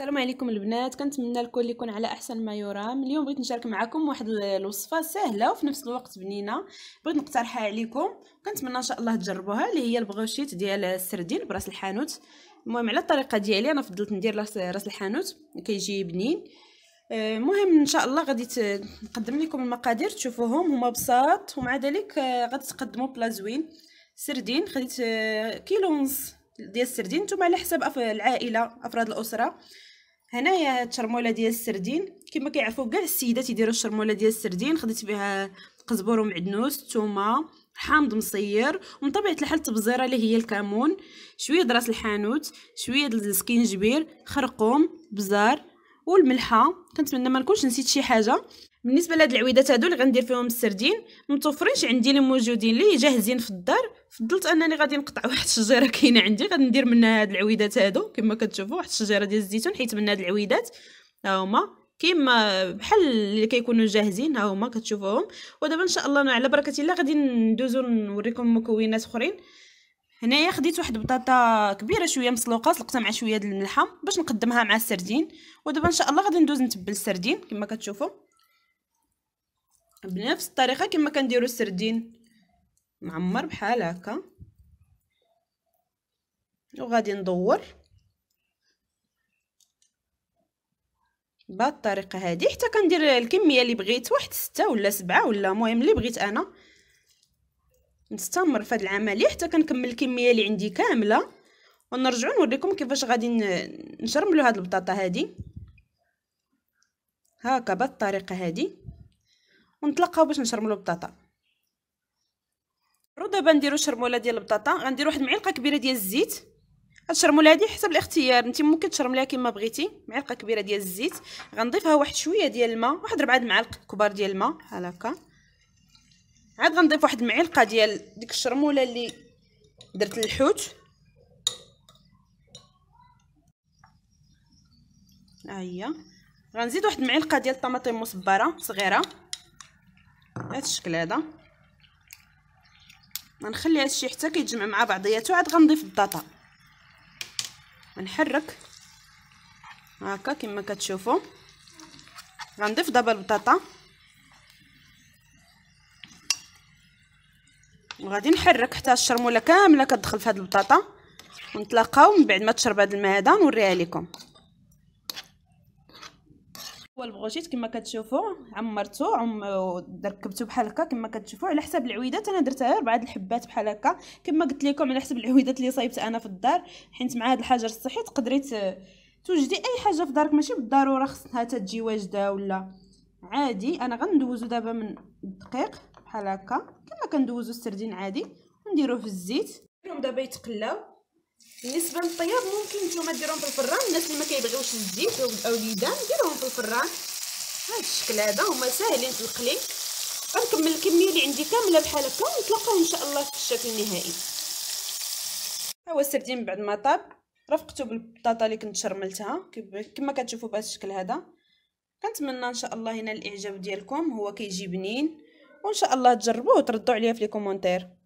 السلام عليكم البنات كنتمنى الكل يكون على احسن ما يرام اليوم بغيت نشارك معكم واحد الوصفه سهله وفي نفس الوقت بنينه بغيت نقترحها عليكم كنتمنى ان شاء الله تجربوها اللي هي البغوشيت ديال السردين براس الحانوت المهم على الطريقه ديالي انا فضلت ندير راس الحانوت كيجي بنين آه، المهم ان شاء الله غادي نقدم لكم المقادير تشوفوهم هما بساط ومع ذلك آه، غادي تقدموا بلا زوين سردين خديت كيلو ونص ديال السردين نتوما على حساب العائله افراد الاسره هنايا هاد الشرموله ديال السردين كما كيعرفوا كاع السيدات يديروا الشرموله ديال السردين خديت فيها قزبر ومعدنوس الثومه حامض مصير ومن طبيعه الحال التبزيره اللي هي الكمون شويه دراس الحانوت شويه السكينجبير خرقوم بزار والملحه كنتمنى ما نكونش نسيت شي حاجه بالنسبه لهاد العويدات هادو اللي غندير فيهم السردين متوفرينش عندي اللي موجودين لي جاهزين في الدار فضلت انني غادي نقطع واحد الشجيره كاينه عندي غادي ندير منها هاد العويدات هادو كما كتشوفوا واحد الشجيره ديال الزيتون حيت من هاد العويدات ها هما كيما بحال اللي كيكونوا جاهزين ها هما كتشوفوهم ودابا ان شاء الله على بركه الله غادي ندوزو نوريكم مكونات اخرين هنايا خديت واحد البطاطا كبيره شويه مسلوقه سلقتها مع شويه ديال الملحه باش نقدمها مع السردين ودابا ان شاء الله غادي ندوز نتبل السردين كما كتشوفوا بنفس الطريقه كما كنديروا السردين معمر بحال هكا وغادي ندور بهاد الطريقه هادي حتى كندير الكميه اللي بغيت واحد ستة ولا سبعة ولا المهم اللي بغيت انا نستمر في هاد العمليه حتى كنكمل الكميه اللي عندي كامله ونرجعوا نوريكم كيفاش غادي نشرملو هاد البطاطا هادي هاكا بهاد الطريقه هادي ونتلاقاو باش نشرملو البطاطا دابا نديرو شرموله ديال البطاطا غندير واحد المعلقه كبيره ديال الزيت هاد الشرموله هادي حسب الاختيار نتي ممكن تشرمليها كما بغيتي معلقه كبيره ديال الزيت غنضيفها واحد شويه ديال الماء واحد ربعه المعالق كبار ديال الماء بحال هكا عاد غنضيف واحد المعلقه ديال ديك الشرموله اللي درت الحوت ها هي غنزيد واحد المعلقه ديال الطماطم مصبره صغيره بهذا الشكل هذا غنخلي هادشي حتى كيتجمع مع بعضياته عاد غنضيف البطاطا غنحرك هكا كما كتشوفوا غنضيف دابا البطاطا وغادي نحرك حتى الشرموله كامله كتدخل في هاد البطاطا ونتلاقاو من بعد ما تشرب هاد الماء هذا نوريها لكم البغوشيت كما كتشوفوا عمرته عم ركبته بحال هكا كما كتشوفوا على حساب العويدات انا درتها غير بعض الحبات بحال هكا كما قلت لكم على حساب العويدات اللي صايبت انا في الدار حيت مع هاد الحجر الصحي تقدري آه، توجدي اي حاجه في دارك ماشي بالضروره خصها تجي واجده ولا عادي انا غندوزو دابا من الدقيق بحال هكا كما كندوزو السردين عادي ونديروه في الزيت دابا يتقلاو بالنسبه للطياب ممكن نتوما ديروهم في الفران الناس اللي ما كيبغيوش الزيت او الوليدان ديروهم في الفران هذا الشكل هذا هما ساهلين في القلي غنكمل الكميه اللي عندي كامله بحال هكا ونتلاقاو ان شاء الله في الشكل النهائي ها هو السردين بعد ما طاب رفقته بالبطاطا اللي كنت شرملتها كما كتشوفوا بهذا الشكل هذا كنتمنى ان شاء الله هنا الاعجاب ديالكم هو كيجي بنين وان شاء الله تجربوه وتردوا عليا في لي كومونتير